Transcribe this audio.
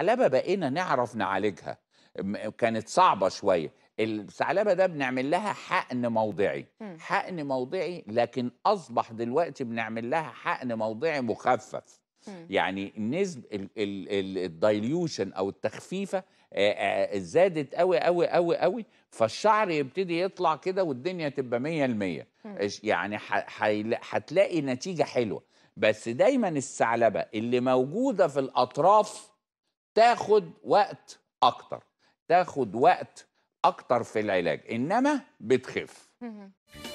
الثعلبه بقينا نعرف نعالجها كانت صعبه شويه الثعلبه ده بنعمل لها حقن موضعي حقن موضعي لكن اصبح دلوقتي بنعمل لها حقن موضعي مخفف يعني نسب الدايليوشن او التخفيفه زادت قوي قوي قوي قوي فالشعر يبتدي يطلع كده والدنيا تبقى 100% يعني هتلاقي نتيجه حلوه بس دايما الثعلبه اللي موجوده في الاطراف تاخد وقت اكتر تاخد وقت اكتر في العلاج انما بتخف